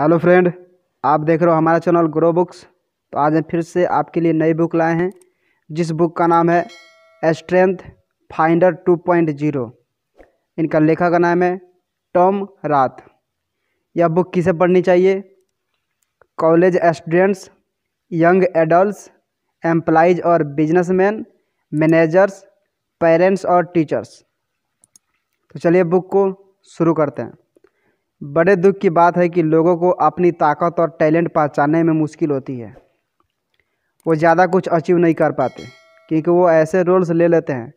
hello friend आप देख रहे हो हमारा चैनल ग्रो बुक्स तो आज हम फिर से आपके लिए नई बुक लाए हैं जिस बुक का नाम है स्ट्रेंथ फाइंडर 2.0 इनका लेखक का नाम है टॉम रात यह बुक किसे पढ़नी चाहिए college students young adults employees और बिजनेसमैन मैनेजर्स पेरेंट्स और टीचर्स तो चलिए बुक को शुरू करते हैं बड़े दुख की बात है कि लोगों को अपनी ताकत और टैलेंट पहचानने में मुश्किल होती है वो ज़्यादा कुछ अचीव नहीं कर पाते क्योंकि वो ऐसे रोल्स ले लेते हैं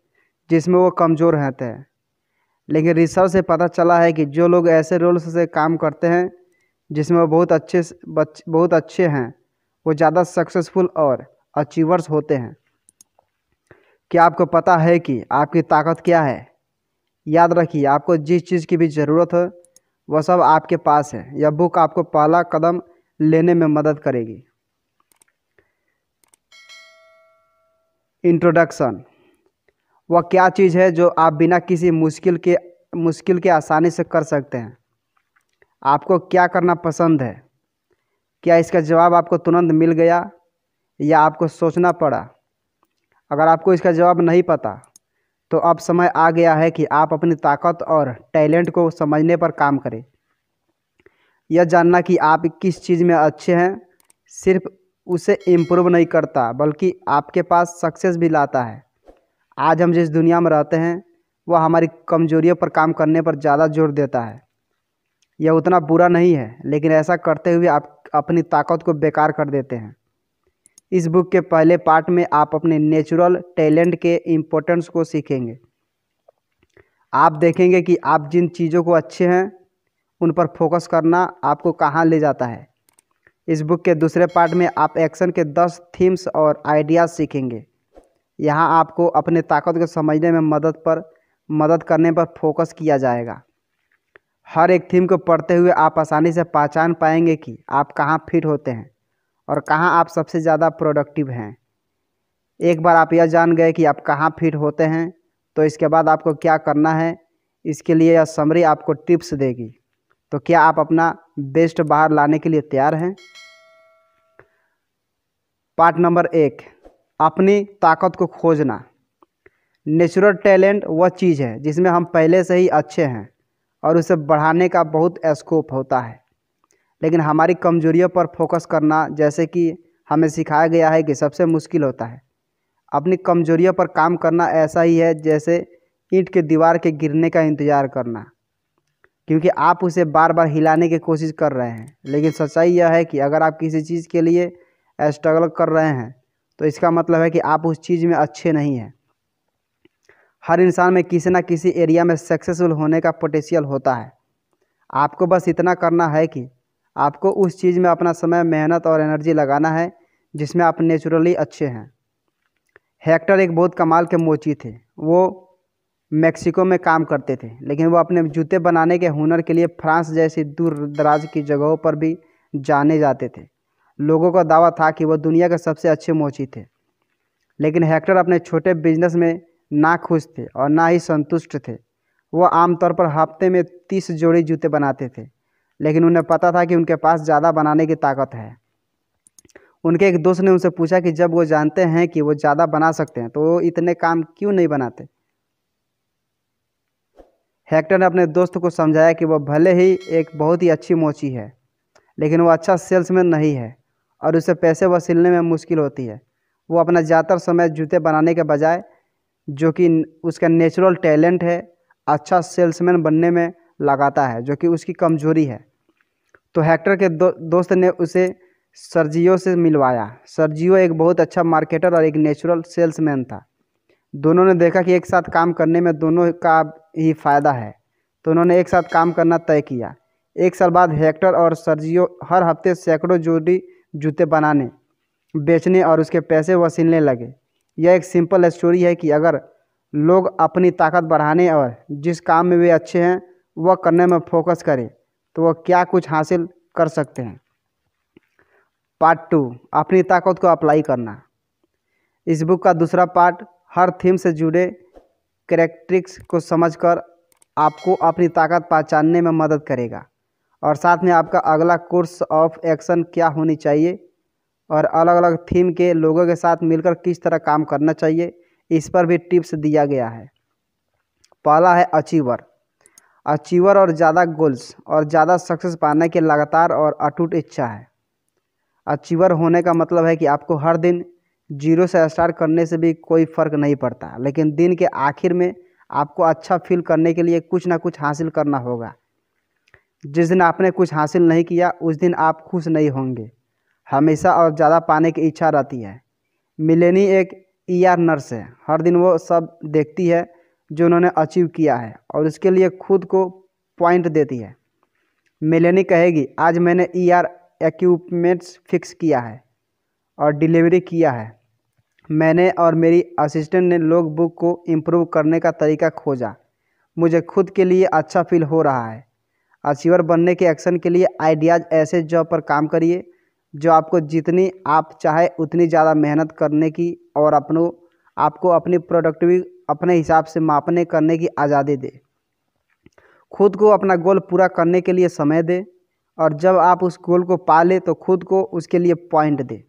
जिसमें वो कमज़ोर रहते हैं लेकिन रिसर्च से पता चला है कि जो लोग ऐसे रोल्स से काम करते हैं जिसमें वो बहुत अच्छे बहुत अच्छे हैं वो ज़्यादा सक्सेसफुल और अचीवर्स होते हैं क्या आपको पता है कि आपकी ताकत क्या है याद रखिए आपको जिस चीज़ की भी ज़रूरत हो वह सब आपके पास है यह बुक आपको पहला कदम लेने में मदद करेगी इंट्रोडक्शन वह क्या चीज़ है जो आप बिना किसी मुश्किल के मुश्किल के आसानी से कर सकते हैं आपको क्या करना पसंद है क्या इसका जवाब आपको तुरंत मिल गया या आपको सोचना पड़ा अगर आपको इसका जवाब नहीं पता तो अब समय आ गया है कि आप अपनी ताकत और टैलेंट को समझने पर काम करें यह जानना कि आप किस चीज़ में अच्छे हैं सिर्फ उसे इम्प्रूव नहीं करता बल्कि आपके पास सक्सेस भी लाता है आज हम जिस दुनिया में रहते हैं वह हमारी कमजोरियों पर काम करने पर ज़्यादा जोर देता है यह उतना बुरा नहीं है लेकिन ऐसा करते हुए आप अपनी ताकत को बेकार कर देते हैं इस बुक के पहले पार्ट में आप अपने नेचुरल टैलेंट के इम्पोर्टेंस को सीखेंगे आप देखेंगे कि आप जिन चीज़ों को अच्छे हैं उन पर फोकस करना आपको कहाँ ले जाता है इस बुक के दूसरे पार्ट में आप एक्शन के दस थीम्स और आइडियाज़ सीखेंगे यहाँ आपको अपने ताकत को समझने में मदद पर मदद करने पर फोकस किया जाएगा हर एक थीम को पढ़ते हुए आप आसानी से पहचान पाएंगे कि आप कहाँ फिट होते हैं और कहाँ आप सबसे ज़्यादा प्रोडक्टिव हैं एक बार आप यह जान गए कि आप कहाँ फिट होते हैं तो इसके बाद आपको क्या करना है इसके लिए यह समरी आपको टिप्स देगी तो क्या आप अपना बेस्ट बाहर लाने के लिए तैयार हैं पार्ट नंबर एक अपनी ताकत को खोजना नेचुरल टैलेंट वह चीज़ है जिसमें हम पहले से ही अच्छे हैं और उसे बढ़ाने का बहुत स्कोप होता है लेकिन हमारी कमजोरियों पर फोकस करना जैसे कि हमें सिखाया गया है कि सबसे मुश्किल होता है अपनी कमजोरियों पर काम करना ऐसा ही है जैसे ईंट के दीवार के गिरने का इंतज़ार करना क्योंकि आप उसे बार बार हिलाने की कोशिश कर रहे हैं लेकिन सच्चाई यह है कि अगर आप किसी चीज़ के लिए स्ट्रगल कर रहे हैं तो इसका मतलब है कि आप उस चीज़ में अच्छे नहीं हैं हर इंसान में किसी न किसी एरिया में सक्सेसफुल होने का पोटेंशियल होता है आपको बस इतना करना है कि आपको उस चीज़ में अपना समय मेहनत और एनर्जी लगाना है जिसमें आप नेचुरली अच्छे हैं हेक्टर एक बहुत कमाल के मोची थे वो मैक्सिको में काम करते थे लेकिन वो अपने जूते बनाने के हुनर के लिए फ्रांस जैसी दूर दराज की जगहों पर भी जाने जाते थे लोगों का दावा था कि वह दुनिया के सबसे अच्छे मोची थे लेकिन हेक्टर अपने छोटे बिजनेस में ना खुश थे और ना ही संतुष्ट थे वो आमतौर पर हफ्ते में तीस जोड़ी जूते बनाते थे लेकिन उन्हें पता था कि उनके पास ज़्यादा बनाने की ताकत है उनके एक दोस्त ने उनसे पूछा कि जब वो जानते हैं कि वो ज़्यादा बना सकते हैं तो वो इतने काम क्यों नहीं बनाते हेक्टर ने अपने दोस्त को समझाया कि वह भले ही एक बहुत ही अच्छी मोची है लेकिन वो अच्छा सेल्समैन नहीं है और उसे पैसे वसीलने में मुश्किल होती है वो अपना ज़्यादातर समय जूते बनाने के बजाय जो कि उसका नेचुरल टैलेंट है अच्छा सेल्समैन बनने में लगाता है जो कि उसकी कमजोरी है तो हैक्टर के दो, दोस्त ने उसे सरजियो से मिलवाया सरजियो एक बहुत अच्छा मार्केटर और एक नेचुरल सेल्समैन था दोनों ने देखा कि एक साथ काम करने में दोनों का ही फायदा है तो उन्होंने एक साथ काम करना तय किया एक साल बाद हेक्टर और सरजियो हर हफ्ते सैकड़ों जोड़ी जूते बनाने बेचने और उसके पैसे वसीलने लगे यह एक सिंपल स्टोरी है कि अगर लोग अपनी ताकत बढ़ाने और जिस काम में वे अच्छे हैं वह करने में फोकस करें तो वह क्या कुछ हासिल कर सकते हैं पार्ट टू अपनी ताकत को अप्लाई करना इस बुक का दूसरा पार्ट हर थीम से जुड़े करेक्ट्रिक्स को समझकर आपको अपनी ताकत पहचानने में मदद करेगा और साथ में आपका अगला कोर्स ऑफ एक्शन क्या होनी चाहिए और अलग अलग थीम के लोगों के साथ मिलकर किस तरह काम करना चाहिए इस पर भी टिप्स दिया गया है पहला है अचीवर अचीवर और ज़्यादा गोल्स और ज़्यादा सक्सेस पाने की लगातार और अटूट इच्छा है अचीवर होने का मतलब है कि आपको हर दिन जीरो से स्टार्ट करने से भी कोई फ़र्क नहीं पड़ता लेकिन दिन के आखिर में आपको अच्छा फील करने के लिए कुछ ना कुछ हासिल करना होगा जिस दिन आपने कुछ हासिल नहीं किया उस दिन आप खुश नहीं होंगे हमेशा और ज़्यादा पाने की इच्छा रहती है मिलेनी एक ई आर नर्स है हर दिन वो सब देखती है जो उन्होंने अचीव किया है और उसके लिए खुद को पॉइंट देती है मेलेनी कहेगी आज मैंने ई आर फिक्स किया है और डिलीवरी किया है मैंने और मेरी असिस्टेंट ने लोग बुक को इम्प्रूव करने का तरीका खोजा मुझे खुद के लिए अच्छा फील हो रहा है अचीवर बनने के एक्शन के लिए आइडियाज़ ऐसे जॉब पर काम करिए जो आपको जितनी आप चाहे उतनी ज़्यादा मेहनत करने की और अपनों आपको अपनी प्रोडक्टिविटी अपने हिसाब से मापने करने की आज़ादी दे खुद को अपना गोल पूरा करने के लिए समय दे और जब आप उस गोल को पा ले तो खुद को उसके लिए पॉइंट दे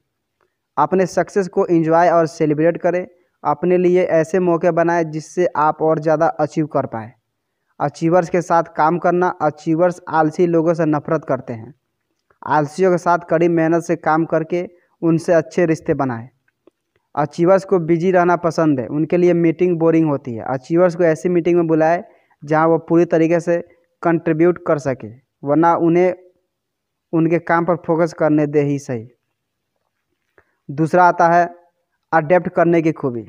अपने सक्सेस को एंजॉय और सेलिब्रेट करें अपने लिए ऐसे मौके बनाएं जिससे आप और ज़्यादा अचीव कर पाए अचीवर्स के साथ काम करना अचीवर्स आलसी लोगों से नफरत करते हैं आलसियों के साथ कड़ी मेहनत से काम करके उनसे अच्छे रिश्ते बनाएं अचीवर्स को बिजी रहना पसंद है उनके लिए मीटिंग बोरिंग होती है अचीवर्स को ऐसी मीटिंग में बुलाए जहाँ वो पूरी तरीके से कंट्रीब्यूट कर सके वरना उन्हें उनके काम पर फोकस करने दे ही सही दूसरा आता है अडेप्ट करने की खूबी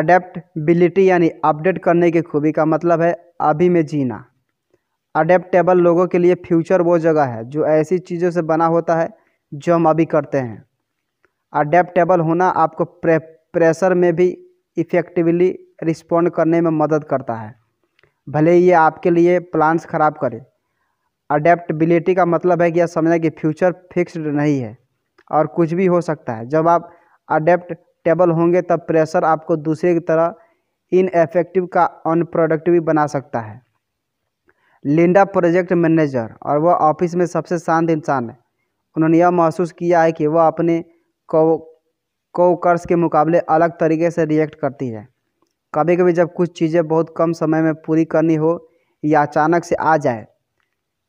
अडेप्टबिलिटी यानी अपडेट करने की खूबी का मतलब है अभी में जीना अडेप्टेबल लोगों के लिए फ्यूचर वो जगह है जो ऐसी चीज़ों से बना होता है जो हम अभी करते हैं अडेप्टेबल होना आपको प्रे, प्रेशर में भी इफ़ेक्टिवली रिस्पॉन्ड करने में मदद करता है भले ही ये आपके लिए प्लान्स ख़राब करे अडेप्टबिलिटी का मतलब है कि यह समझना कि फ्यूचर फिक्स्ड नहीं है और कुछ भी हो सकता है जब आप अडेप्टेबल होंगे तब प्रेशर आपको दूसरे की तरह एफेक्टिव का अनप्रोडक्टिव बना सकता है लिंडा प्रोजेक्ट मैनेजर और वह ऑफिस में सबसे शांत इंसान है उन्होंने यह महसूस किया है कि वह अपने को कोकर्स के मुकाबले अलग तरीके से रिएक्ट करती है कभी कभी जब कुछ चीज़ें बहुत कम समय में पूरी करनी हो या अचानक से आ जाए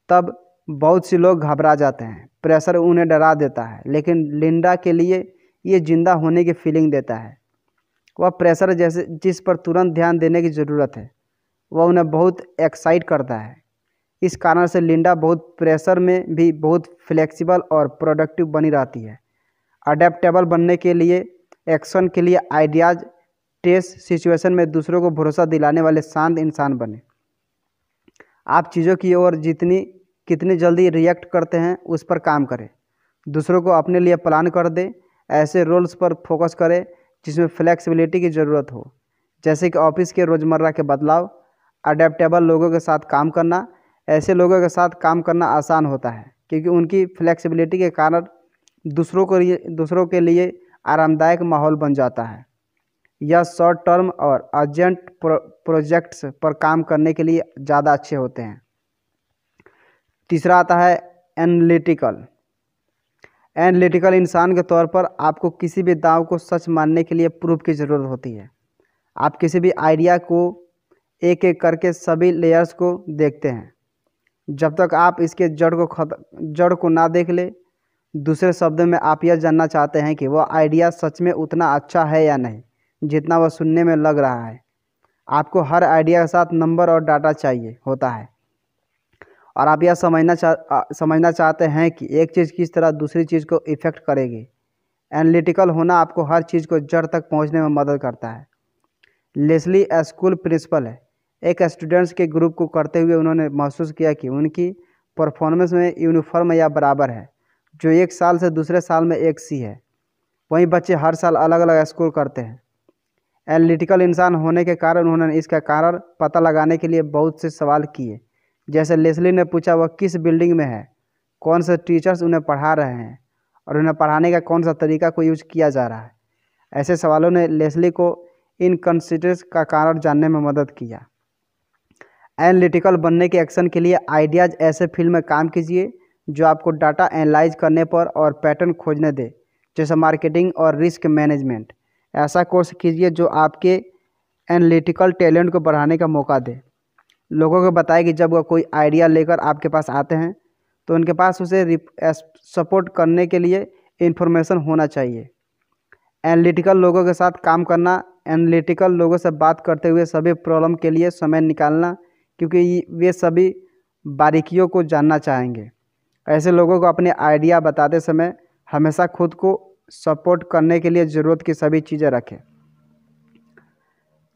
तब बहुत से लोग घबरा जाते हैं प्रेशर उन्हें डरा देता है लेकिन लिंडा के लिए ये जिंदा होने की फीलिंग देता है वह प्रेशर जैसे जिस पर तुरंत ध्यान देने की ज़रूरत है वह उन्हें बहुत एक्साइट करता है इस कारण से लिंडा बहुत प्रेशर में भी बहुत फ्लेक्सिबल और प्रोडक्टिव बनी रहती है अडेप्टेबल बनने के लिए एक्शन के लिए आइडियाज़ टेस्ट सिचुएशन में दूसरों को भरोसा दिलाने वाले शांत इंसान बने आप चीज़ों की ओर जितनी कितनी जल्दी रिएक्ट करते हैं उस पर काम करें दूसरों को अपने लिए प्लान कर दें ऐसे रोल्स पर फोकस करें जिसमें फ्लेक्सिबिलिटी की ज़रूरत हो जैसे कि ऑफिस के रोज़मर्रा के बदलाव अडेप्टेबल लोगों के साथ काम करना ऐसे लोगों के साथ काम करना आसान होता है क्योंकि उनकी फ्लेक्सिबिलिटी के कारण दूसरों को दूसरों के लिए आरामदायक माहौल बन जाता है यह शॉर्ट टर्म और अर्जेंट प्रो, प्रोजेक्ट्स पर काम करने के लिए ज़्यादा अच्छे होते हैं तीसरा आता है एनालिटिकल एनालिटिकल इंसान के तौर पर आपको किसी भी दाव को सच मानने के लिए प्रूफ की ज़रूरत होती है आप किसी भी आइडिया को एक एक करके सभी लेयर्स को देखते हैं जब तक आप इसके जड़ को खत जड़ को ना देख ले दूसरे शब्दों में आप यह जानना चाहते हैं कि वह आइडिया सच में उतना अच्छा है या नहीं जितना वह सुनने में लग रहा है आपको हर आइडिया के साथ नंबर और डाटा चाहिए होता है और आप यह समझना चाह समझना चाहते हैं कि एक चीज़ किस तरह दूसरी चीज़ को इफ़ेक्ट करेगी एनालिटिकल होना आपको हर चीज़ को जड़ तक पहुंचने में मदद करता है लेस्ली स्कूल प्रिंसिपल है एक स्टूडेंट्स के ग्रुप को करते हुए उन्होंने महसूस किया कि उनकी परफॉर्मेंस में यूनिफॉर्म या बराबर है जो एक साल से दूसरे साल में एक सी है वहीं बच्चे हर साल अलग अलग स्कोर करते हैं एनालिटिकल इंसान होने के कारण उन्होंने इसका कारण पता लगाने के लिए बहुत से सवाल किए जैसे लेसली ने पूछा वह किस बिल्डिंग में है कौन से टीचर्स उन्हें पढ़ा रहे हैं और उन्हें पढ़ाने का कौन सा तरीका को यूज किया जा रहा है ऐसे सवालों ने लेसली को इन कंसिडर्स का कारण जानने में मदद किया एनालिटिकल बनने के एक्शन के लिए आइडियाज़ ऐसे फील्ड में काम कीजिए जो आपको डाटा एनालाइज करने पर और पैटर्न खोजने दे जैसे मार्केटिंग और रिस्क मैनेजमेंट ऐसा कोर्स कीजिए जो आपके एनालिटिकल टैलेंट को बढ़ाने का मौका दे लोगों को बताए कि जब वो कोई आइडिया लेकर आपके पास आते हैं तो उनके पास उसे सपोर्ट करने के लिए इन्फॉर्मेशन होना चाहिए एनालिटिकल लोगों के साथ काम करना एनालिटिकल लोगों से बात करते हुए सभी प्रॉब्लम के लिए समय निकालना क्योंकि वे सभी बारीकियों को जानना चाहेंगे ऐसे लोगों को अपने आइडिया बताते समय हमेशा खुद को सपोर्ट करने के लिए ज़रूरत की सभी चीज़ें रखें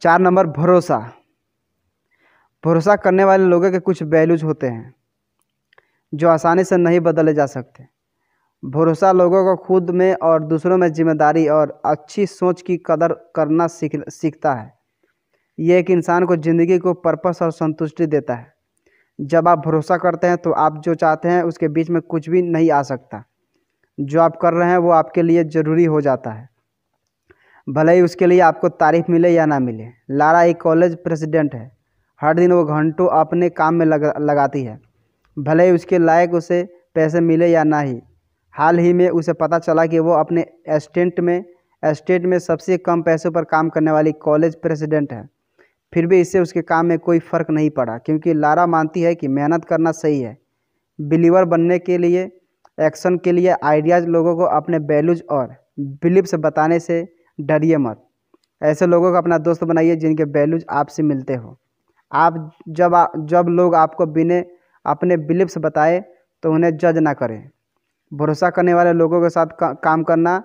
चार नंबर भरोसा भरोसा करने वाले लोगों के कुछ वैल्यूज होते हैं जो आसानी से नहीं बदले जा सकते भरोसा लोगों को खुद में और दूसरों में जिम्मेदारी और अच्छी सोच की कदर करना सीख सीखता है ये एक इंसान को ज़िंदगी को पर्पस और संतुष्टि देता है जब आप भरोसा करते हैं तो आप जो चाहते हैं उसके बीच में कुछ भी नहीं आ सकता जो आप कर रहे हैं वो आपके लिए ज़रूरी हो जाता है भले ही उसके लिए आपको तारीफ मिले या ना मिले लारा एक कॉलेज प्रेसिडेंट है हर दिन वो घंटों अपने काम में लग, लगाती है भले ही उसके लायक उसे पैसे मिले या ना ही हाल ही में उसे पता चला कि वो अपने एस्टेंट में एस्टेट में सबसे कम पैसों पर काम करने वाली कॉलेज प्रेसिडेंट है फिर भी इससे उसके काम में कोई फ़र्क नहीं पड़ा क्योंकि लारा मानती है कि मेहनत करना सही है बिलीवर बनने के लिए एक्शन के लिए आइडियाज़ लोगों को अपने वैल्यूज और बिलीव्स बताने से डरिए मत ऐसे लोगों को अपना दोस्त बनाइए जिनके वैल्यूज आपसे मिलते हो आप जब आ, जब लोग आपको बिने अपने बिलीव्स बताए तो उन्हें जज ना करें भरोसा करने वाले लोगों के साथ का, काम करना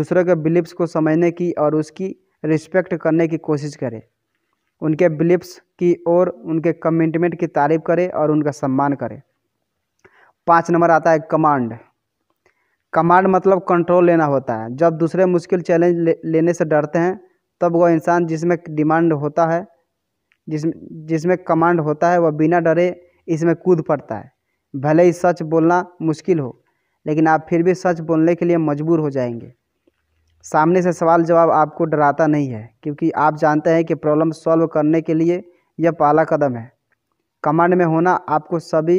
दूसरों के बिलीव्स को समझने की और उसकी रिस्पेक्ट करने की कोशिश करें उनके बिलिप्स की और उनके कमिटमेंट की तारीफ करें और उनका सम्मान करें पाँच नंबर आता है कमांड कमांड मतलब कंट्रोल लेना होता है जब दूसरे मुश्किल चैलेंज ले, लेने से डरते हैं तब वह इंसान जिसमें डिमांड होता है जिस जिसमें कमांड होता है वह बिना डरे इसमें कूद पड़ता है भले ही सच बोलना मुश्किल हो लेकिन आप फिर भी सच बोलने के लिए मजबूर हो जाएंगे सामने से सवाल जवाब आपको डराता नहीं है क्योंकि आप जानते हैं कि प्रॉब्लम सॉल्व करने के लिए यह पहला कदम है कमांड में होना आपको सभी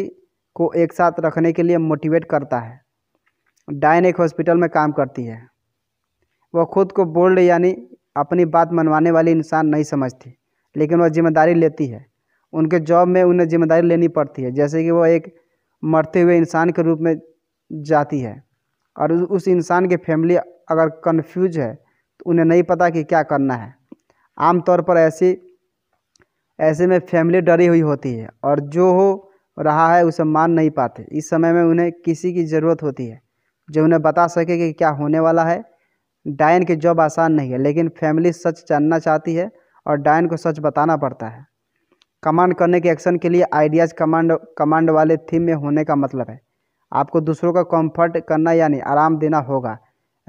को एक साथ रखने के लिए मोटिवेट करता है डायन एक हॉस्पिटल में काम करती है वह खुद को बोल्ड यानी अपनी बात मनवाने वाली इंसान नहीं समझती लेकिन वह जिम्मेदारी लेती है उनके जॉब में उन्हें जिम्मेदारी लेनी पड़ती है जैसे कि वह एक मरते हुए इंसान के रूप में जाती है और उस इंसान के फैमिली अगर कन्फ्यूज है तो उन्हें नहीं पता कि क्या करना है आमतौर पर ऐसी ऐसे में फैमिली डरी हुई होती है और जो हो रहा है उसे मान नहीं पाते इस समय में उन्हें किसी की ज़रूरत होती है जो उन्हें बता सके कि क्या होने वाला है डायन की जॉब आसान नहीं है लेकिन फैमिली सच जानना चाहती है और डायन को सच बताना पड़ता है कमांड करने के एक्शन के लिए आइडियाज़ कमांड कमांड वाले थीम में होने का मतलब है आपको दूसरों का कंफर्ट करना यानी आराम देना होगा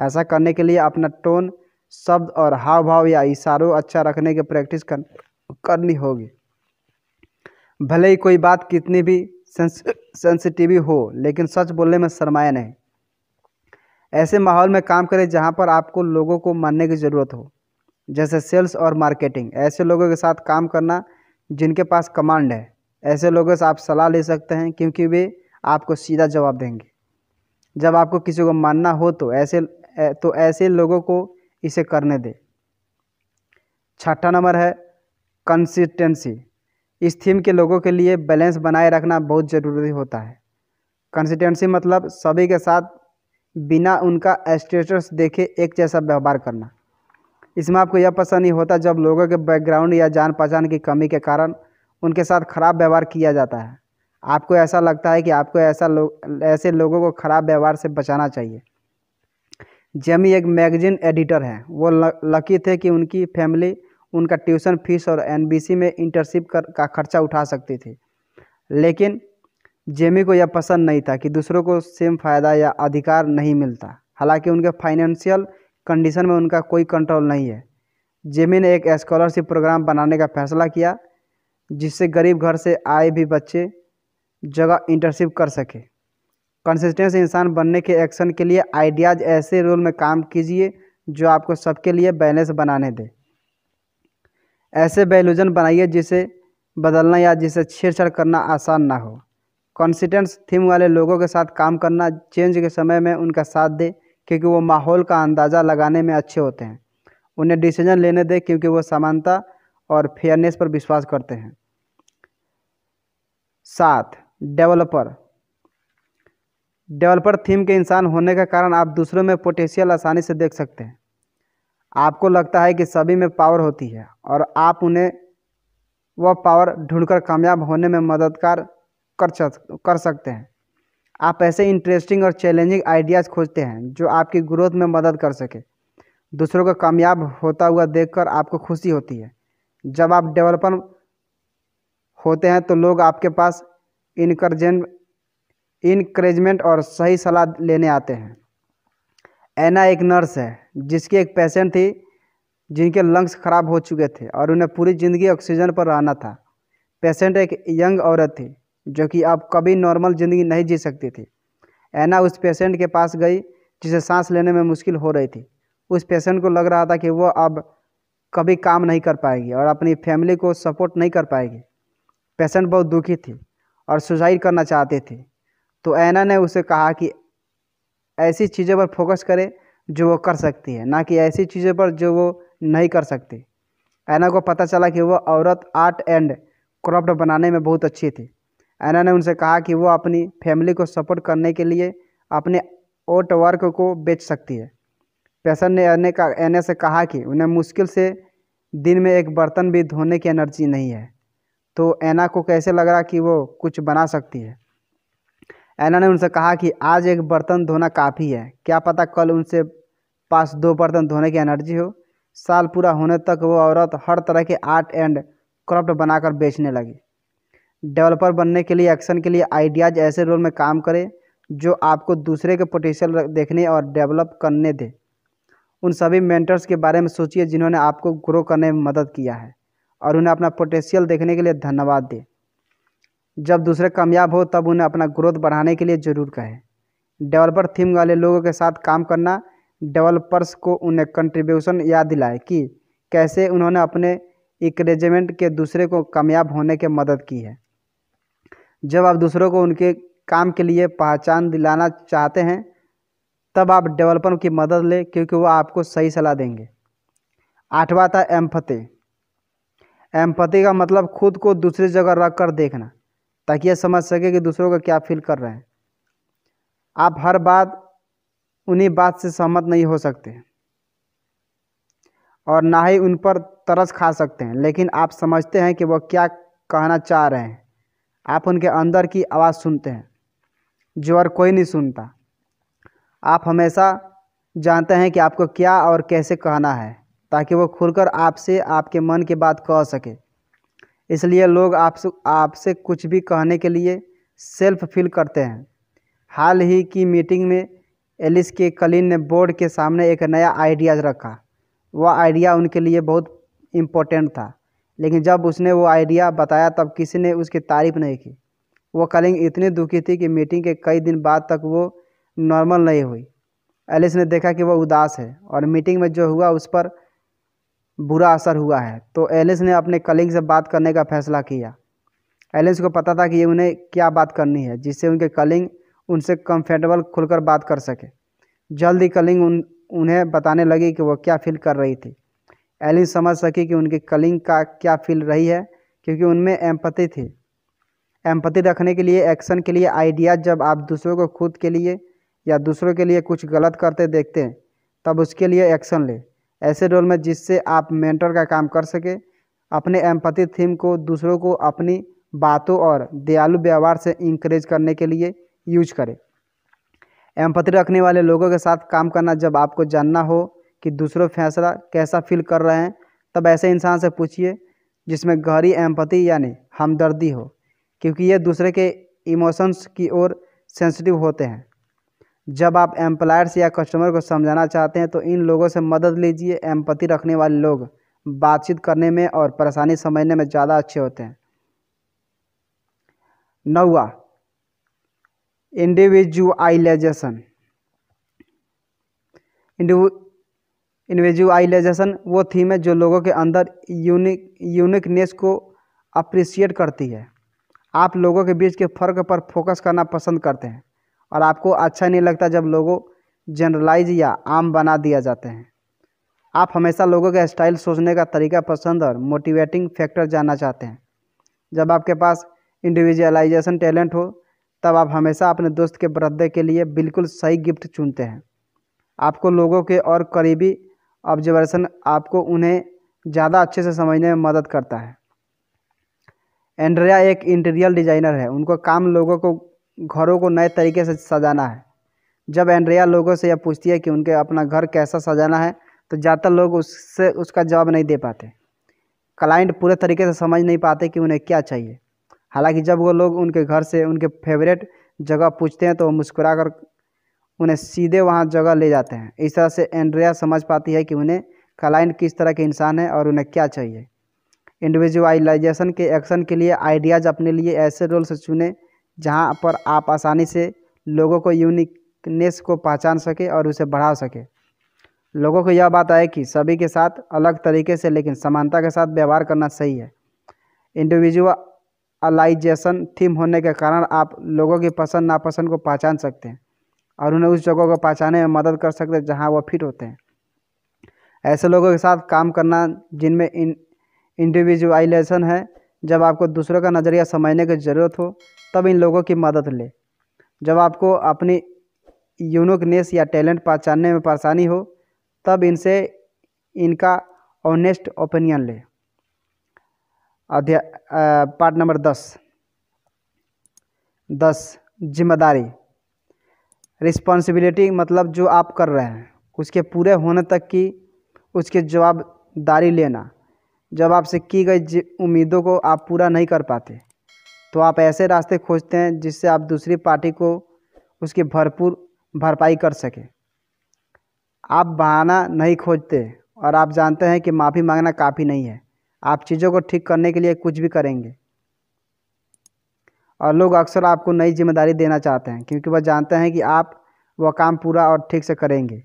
ऐसा करने के लिए अपना टोन शब्द और हाव भाव या इशारों अच्छा रखने की प्रैक्टिस कर, करनी होगी भले ही कोई बात कितनी भी सेंसिटिव हो लेकिन सच बोलने में सरमाया नहीं ऐसे माहौल में काम करें जहां पर आपको लोगों को मानने की ज़रूरत हो जैसे सेल्स और मार्केटिंग ऐसे लोगों के साथ काम करना जिनके पास कमांड है ऐसे लोगों से आप सलाह ले सकते हैं क्योंकि वे आपको सीधा जवाब देंगे जब आपको किसी को मानना हो तो ऐसे तो ऐसे लोगों को इसे करने दे छठा नंबर है कंसिस्टेंसी इस थीम के लोगों के लिए बैलेंस बनाए रखना बहुत ज़रूरी होता है कंसिस्टेंसी मतलब सभी के साथ बिना उनका स्टेटस देखे एक जैसा व्यवहार करना इसमें आपको यह पसंद नहीं होता जब लोगों के बैकग्राउंड या जान पहचान की कमी के कारण उनके साथ खराब व्यवहार किया जाता है आपको ऐसा लगता है कि आपको ऐसा लोग ऐसे लोगों को खराब व्यवहार से बचाना चाहिए जेमी एक मैगजीन एडिटर हैं वो लकी थे कि उनकी फैमिली उनका ट्यूशन फीस और एनबीसी में इंटर्नशिप कर का खर्चा उठा सकती थी लेकिन जेमी को यह पसंद नहीं था कि दूसरों को सेम फ़ायदा या अधिकार नहीं मिलता हालांकि उनके फाइनेंशियल कंडीशन में उनका कोई कंट्रोल नहीं है जेमी ने एक स्कॉलरशिप प्रोग्राम बनाने का फैसला किया जिससे गरीब घर से आए भी बच्चे जगह इंटर्नशिप कर सकें कंसिस्टेंस इंसान बनने के एक्शन के लिए आइडियाज़ ऐसे रोल में काम कीजिए जो आपको सबके लिए बैलेंस बनाने दे ऐसे बैलूजन बनाइए जिसे बदलना या जिसे छेड़छाड़ करना आसान ना हो कॉन्सिटेंस थीम वाले लोगों के साथ काम करना चेंज के समय में उनका साथ दे क्योंकि वो माहौल का अंदाज़ा लगाने में अच्छे होते हैं उन्हें डिसीजन लेने दें क्योंकि वो समानता और फेयरनेस पर विश्वास करते हैं सात डेवलपर डेवलपर थीम के इंसान होने के कारण आप दूसरों में पोटेंशियल आसानी से देख सकते हैं आपको लगता है कि सभी में पावर होती है और आप उन्हें वह पावर ढूंढकर कामयाब होने में मददगार कर कर सकते हैं आप ऐसे इंटरेस्टिंग और चैलेंजिंग आइडियाज़ खोजते हैं जो आपकी ग्रोथ में मदद कर सके दूसरों को कामयाब होता हुआ देखकर आपको खुशी होती है जब आप डेवलपर होते हैं तो लोग आपके पास इनकर्जेंट इनक्रेजमेंट और सही सलाह लेने आते हैं ऐना एक नर्स है जिसकी एक पेशेंट थी जिनके लंग्स खराब हो चुके थे और उन्हें पूरी ज़िंदगी ऑक्सीजन पर रहना था पेशेंट एक यंग औरत थी जो कि अब कभी नॉर्मल ज़िंदगी नहीं जी सकती थी ऐना उस पेशेंट के पास गई जिसे सांस लेने में मुश्किल हो रही थी उस पेशेंट को लग रहा था कि वह अब कभी काम नहीं कर पाएगी और अपनी फैमिली को सपोर्ट नहीं कर पाएगी पेशेंट बहुत दुखी थी और सुसाइड करना चाहती थी तो ऐना ने उसे कहा कि ऐसी चीज़ों पर फोकस करे जो वो कर सकती है ना कि ऐसी चीज़ों पर जो वो नहीं कर सकती ऐना को पता चला कि वो औरत आर्ट एंड क्राफ्ट बनाने में बहुत अच्छी थी ऐना ने उनसे कहा कि वो अपनी फैमिली को सपोर्ट करने के लिए अपने ओट वर्क को बेच सकती है पैसन ने ऐने का ऐने से कहा कि उन्हें मुश्किल से दिन में एक बर्तन भी धोने की एनर्जी नहीं है तो ऐना को कैसे लग रहा कि वो कुछ बना सकती है ऐना ने उनसे कहा कि आज एक बर्तन धोना काफ़ी है क्या पता कल उनसे पास दो बर्तन धोने की एनर्जी हो साल पूरा होने तक वो औरत हर तरह के आर्ट एंड क्राफ्ट बनाकर बेचने लगी डेवलपर बनने के लिए एक्शन के लिए आइडियाज़ ऐसे रोल में काम करें जो आपको दूसरे के पोटेंशियल देखने और डेवलप करने दें उन सभी मेंटर्स के बारे में सोचिए जिन्होंने आपको ग्रो करने में मदद किया है और उन्हें अपना पोटेंशियल देखने के लिए धन्यवाद दें जब दूसरे कामयाब हो तब उन्हें अपना ग्रोथ बढ़ाने के लिए ज़रूर कहें डेवलपर थीम वाले लोगों के साथ काम करना डेवलपर्स को उन्हें कंट्रीब्यूशन याद दिलाए कि कैसे उन्होंने अपने इक्रेजमेंट के दूसरे को कामयाब होने के मदद की है जब आप दूसरों को उनके काम के लिए पहचान दिलाना चाहते हैं तब आप डेवलपर की मदद लें क्योंकि वह आपको सही सलाह देंगे आठवां था एम्फते एम्फते का मतलब खुद को दूसरी जगह रख कर देखना ताकि यह समझ सके कि दूसरों का क्या फील कर रहे हैं आप हर बात उन्हीं बात से सहमत नहीं हो सकते और ना ही उन पर तरस खा सकते हैं लेकिन आप समझते हैं कि वह क्या कहना चाह रहे हैं आप उनके अंदर की आवाज़ सुनते हैं जो और कोई नहीं सुनता आप हमेशा जानते हैं कि आपको क्या और कैसे कहना है ताकि वो खुलकर आपसे आपके मन की बात कह सके इसलिए लोग आपसे आपसे कुछ भी कहने के लिए सेल्फ फील करते हैं हाल ही की मीटिंग में एलिस के कलिन ने बोर्ड के सामने एक नया आइडियाज़ रखा वह आइडिया उनके लिए बहुत इम्पोर्टेंट था लेकिन जब उसने वो आइडिया बताया तब किसी ने उसकी तारीफ नहीं की वो कलिंग इतनी दुखी थी कि मीटिंग के कई दिन बाद तक वो नॉर्मल नहीं हुई एलिस ने देखा कि वह उदास है और मीटिंग में जो हुआ उस पर बुरा असर हुआ है तो एलिस ने अपने कलिंग से बात करने का फैसला किया एलिस को पता था कि उन्हें क्या बात करनी है जिससे उनके कलिंग उनसे कंफर्टेबल खुलकर बात कर सके जल्द ही कलिंग उन उन्हें बताने लगी कि वह क्या फील कर रही थी एलिन समझ सकी कि उनकी कलिंग का क्या फील रही है क्योंकि उनमें एम्पति थी एम्पति रखने के लिए एक्शन के लिए आइडिया जब आप दूसरों को खुद के लिए या दूसरों के लिए कुछ गलत करते देखते हैं तब उसके लिए एक्शन लें ऐसे रोल में जिससे आप मेंटर का काम कर सकें अपने एम्पति थीम को दूसरों को अपनी बातों और दयालु व्यवहार से इंकरेज करने के लिए यूज करें एम्पति रखने वाले लोगों के साथ काम करना जब आपको जानना हो कि दूसरों फैसला कैसा फील कर रहे हैं तब ऐसे इंसान से पूछिए जिसमें गहरी एम्पति यानी हमदर्दी हो क्योंकि ये दूसरे के इमोशंस की ओर सेंसिटिव होते हैं जब आप एम्प्लायर्स या कस्टमर को समझाना चाहते हैं तो इन लोगों से मदद लीजिए एम्पति रखने वाले लोग बातचीत करने में और परेशानी समझने में ज़्यादा अच्छे होते हैं नौवा इंडिविजुअलाइजेशन इंडिविजुअलाइजेशन वो थीम है जो लोगों के अंदर यूनिक यूनिकनेस को अप्रिशिएट करती है आप लोगों के बीच के फर्क पर फोकस करना पसंद करते हैं और आपको अच्छा नहीं लगता जब लोगों जनरलाइज या आम बना दिया जाते हैं आप हमेशा लोगों का स्टाइल सोचने का तरीका पसंद और मोटिवेटिंग फैक्टर जानना चाहते हैं जब आपके पास इंडिविजुअलाइजेशन टैलेंट हो तब आप हमेशा अपने दोस्त के बर्थडे के लिए बिल्कुल सही गिफ्ट चुनते हैं आपको लोगों के और करीबी ऑब्जर्वेशन आपको उन्हें ज़्यादा अच्छे से समझने में मदद करता है एंड्रिया एक इंटीरियर डिजाइनर है उनको काम लोगों को घरों को नए तरीके से सजाना है जब एंड्रिया लोगों से यह पूछती है कि उनके अपना घर कैसा सजाना है तो ज़्यादातर लोग उससे उसका जवाब नहीं दे पाते क्लाइंट पूरे तरीके से समझ नहीं पाते कि उन्हें क्या चाहिए हालांकि जब वो लोग उनके घर से उनके फेवरेट जगह पूछते हैं तो वो मुस्कुरा कर उन्हें सीधे वहाँ जगह ले जाते हैं इस तरह से एंड्रिया समझ पाती है कि उन्हें क्लाइंट किस तरह के इंसान है और उन्हें क्या चाहिए इंडिविजुअलाइजेशन के एक्शन के लिए आइडियाज़ अपने लिए ऐसे रोल से चुने जहाँ पर आप आसानी से लोगों को यूनिकनेस को पहचान सके और उसे बढ़ा सके लोगों को यह बात आए कि सभी के साथ अलग तरीके से लेकिन समानता के साथ व्यवहार करना सही है इंडिविजुअलाइजेशन थीम होने के कारण आप लोगों की पसंद नापसंद को पहचान सकते हैं और उन्हें उस जगह को पहचाने में मदद कर सकते हैं जहाँ वह फिट होते हैं ऐसे लोगों के साथ काम करना जिनमें इंडिविजुअलाइजेशन है जब आपको दूसरों का नज़रिया समझने की ज़रूरत हो तब इन लोगों की मदद ले जब आपको अपनी यूनिकनेस या टैलेंट पहचानने में परेशानी हो तब इनसे इनका ऑनेस्ट ओपिनियन ले पार्ट नंबर दस दस जिम्मेदारी रिस्पॉन्सिबिलिटी मतलब जो आप कर रहे हैं उसके पूरे होने तक की उसकी जवाबदारी लेना जब आपसे की गई उम्मीदों को आप पूरा नहीं कर पाते तो आप ऐसे रास्ते खोजते हैं जिससे आप दूसरी पार्टी को उसकी भरपूर भरपाई कर सकें आप बहाना नहीं खोजते और आप जानते हैं कि माफ़ी मांगना काफ़ी नहीं है आप चीज़ों को ठीक करने के लिए कुछ भी करेंगे और लोग अक्सर आपको नई जिम्मेदारी देना चाहते हैं क्योंकि वह जानते हैं कि आप वह काम पूरा और ठीक से करेंगे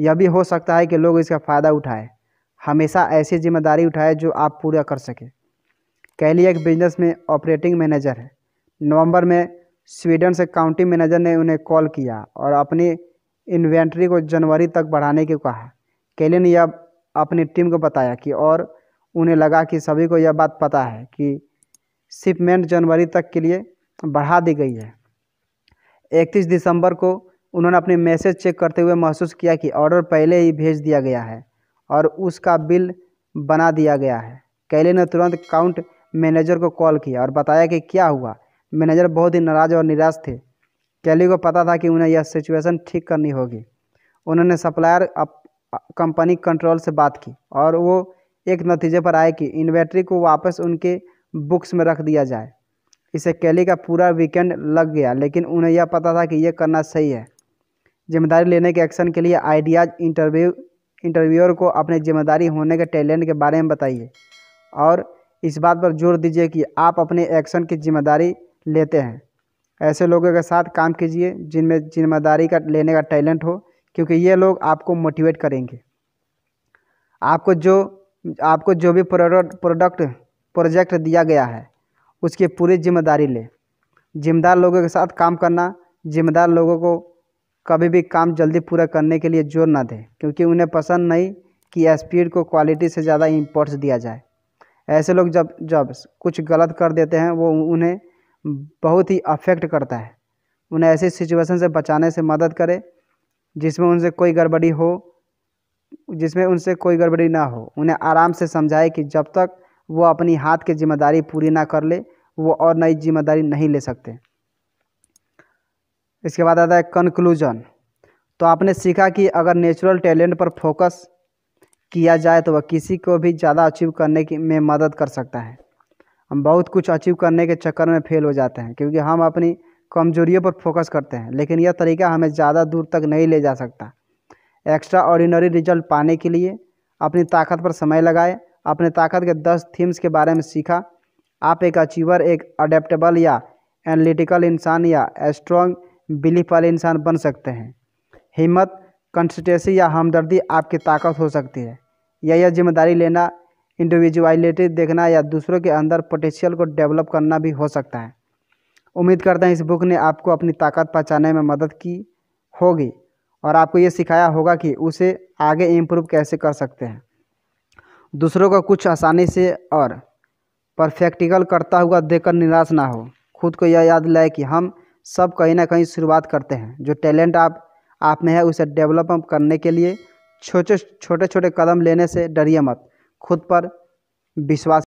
यह भी हो सकता है कि लोग इसका फ़ायदा उठाएं हमेशा ऐसी जिम्मेदारी उठाए जो आप पूरा कर सकें कैली एक बिजनेस में ऑपरेटिंग मैनेजर है नवंबर में स्वीडन से काउंटी मैनेजर ने उन्हें कॉल किया और अपनी इन्वेंट्री को जनवरी तक बढ़ाने को कहा कैली ने यह अपनी टीम को बताया कि और उन्हें लगा कि सभी को यह बात पता है कि शिपमेंट जनवरी तक के लिए बढ़ा दी गई है इकतीस दिसंबर को उन्होंने अपने मैसेज चेक करते हुए महसूस किया कि ऑर्डर पहले ही भेज दिया गया है और उसका बिल बना दिया गया है कैले ने तुरंत काउंट मैनेजर को कॉल किया और बताया कि क्या हुआ मैनेजर बहुत ही नाराज़ और निराश थे कैली को पता था कि उन्हें यह सिचुएशन ठीक करनी होगी उन्होंने सप्लायर कंपनी कंट्रोल से बात की और वो एक नतीजे पर आए कि इन्वेंट्री को वापस उनके बुक्स में रख दिया जाए इसे कैली का पूरा वीकेंड लग गया लेकिन उन्हें यह पता था कि यह करना सही है जिम्मेदारी लेने के एक्शन के लिए आइडियाज इंटरव्यू इंटरव्यूअर को अपने ज़िम्मेदारी होने के टैलेंट के बारे में बताइए और इस बात पर जोर दीजिए कि आप अपने एक्शन की जिम्मेदारी लेते हैं ऐसे लोगों के साथ काम कीजिए जिनमें जिम्मेदारी का लेने का टैलेंट हो क्योंकि ये लोग आपको मोटिवेट करेंगे आपको जो आपको जो भी प्रोडक्ट प्रोजेक्ट दिया गया है उसकी पूरी जिम्मेदारी लें जिम्मेदार लोगों के साथ काम करना जिम्मेदार लोगों को कभी भी काम जल्दी पूरा करने के लिए जोर ना दें क्योंकि उन्हें पसंद नहीं कि स्पीड को क्वालिटी से ज़्यादा इम्पोर्ट्स दिया जाए ऐसे लोग जब जब कुछ गलत कर देते हैं वो उन्हें बहुत ही अफेक्ट करता है उन्हें ऐसी सिचुएशन से बचाने से मदद करे जिसमें उनसे कोई गड़बड़ी हो जिसमें उनसे कोई गड़बड़ी ना हो उन्हें आराम से समझाए कि जब तक वो अपनी हाथ की जिम्मेदारी पूरी ना कर ले वो और नई जिम्मेदारी नहीं ले सकते इसके बाद आता है कंक्लूजन तो आपने सीखा कि अगर नेचुरल टैलेंट पर फोकस किया जाए तो वह किसी को भी ज़्यादा अचीव करने की में मदद कर सकता है हम बहुत कुछ अचीव करने के चक्कर में फेल हो जाते हैं क्योंकि हम अपनी कमजोरियों पर फोकस करते हैं लेकिन यह तरीका हमें ज़्यादा दूर तक नहीं ले जा सकता एक्स्ट्रा ऑर्डिनरी रिजल्ट पाने के लिए अपनी ताकत पर समय लगाए अपने ताकत के दस थीम्स के बारे में सीखा आप एक अचीवर एक अडेप्टेबल या एनालिटिकल इंसान या स्ट्रॉन्ग बिलीफ वाले इंसान बन सकते हैं हिम्मत कंसिस्टेंसी या हमदर्दी आपकी ताकत हो सकती है या यह जिम्मेदारी लेना इंडिविजुअलिटी देखना या दूसरों के अंदर पोटेंशियल को डेवलप करना भी हो सकता है उम्मीद करते हैं इस बुक ने आपको अपनी ताकत पहचाने में मदद की होगी और आपको ये सिखाया होगा कि उसे आगे इम्प्रूव कैसे कर सकते हैं दूसरों को कुछ आसानी से और परफेक्टिकल करता हुआ देखकर निराश ना हो खुद को यह याद लाए कि हम सब कहीं ना कहीं शुरुआत करते हैं जो टैलेंट आप आप में है उसे डेवलप करने के लिए छोटे छोटे छोटे कदम लेने से डरिए मत खुद पर विश्वास